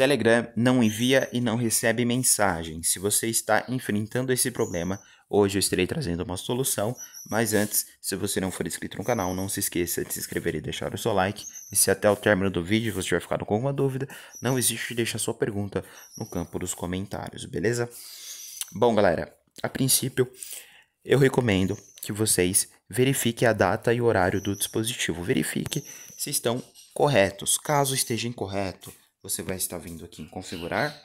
Telegram não envia e não recebe mensagem. Se você está enfrentando esse problema, hoje eu estarei trazendo uma solução. Mas antes, se você não for inscrito no canal, não se esqueça de se inscrever e deixar o seu like. E se até o término do vídeo você tiver ficado com alguma dúvida, não existe deixar sua pergunta no campo dos comentários, beleza? Bom, galera, a princípio, eu recomendo que vocês verifiquem a data e o horário do dispositivo. Verifique se estão corretos. Caso esteja incorreto, você vai estar vindo aqui em configurar.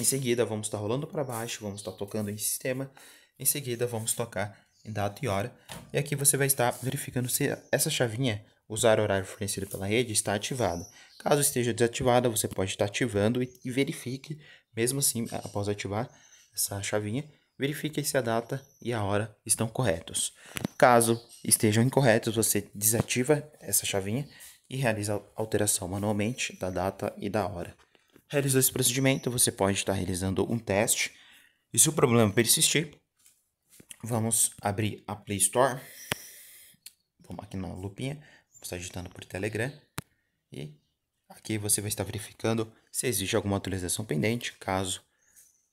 Em seguida, vamos estar rolando para baixo, vamos estar tocando em sistema. Em seguida, vamos tocar em data e hora. E aqui você vai estar verificando se essa chavinha, usar horário fornecido pela rede, está ativada. Caso esteja desativada, você pode estar ativando e, e verifique, mesmo assim, após ativar essa chavinha, verifique se a data e a hora estão corretos. Caso estejam incorretos, você desativa essa chavinha e realiza a alteração manualmente da data e da hora. Realizou esse procedimento, você pode estar realizando um teste. E se o problema persistir, vamos abrir a Play Store. Vamos aqui na lupinha, estar digitando por Telegram. E aqui você vai estar verificando se existe alguma atualização pendente, caso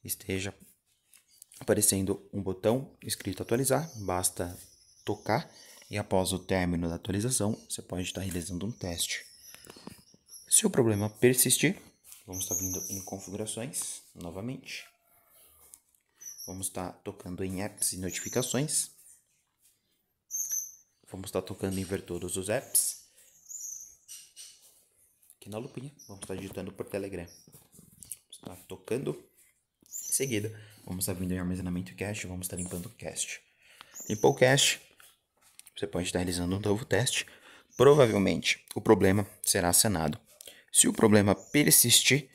esteja aparecendo um botão escrito atualizar, basta tocar e após o término da atualização, você pode estar realizando um teste. Se o problema persistir, vamos estar vindo em configurações novamente. Vamos estar tocando em apps e notificações. Vamos estar tocando em ver todos os apps. Aqui na lupinha, vamos estar digitando por Telegram. Vamos estar tocando. Em seguida, vamos estar vindo em armazenamento cache, vamos estar limpando o cache. Limpou o cache, você pode estar realizando um novo teste. Provavelmente o problema será acenado. Se o problema persistir,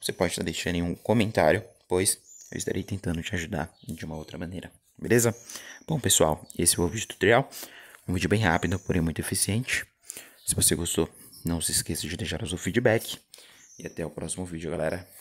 você pode estar deixando em um comentário, pois eu estarei tentando te ajudar de uma outra maneira. Beleza? Bom, pessoal, esse foi o vídeo tutorial. Um vídeo bem rápido, porém muito eficiente. Se você gostou, não se esqueça de deixar o seu feedback. E até o próximo vídeo, galera.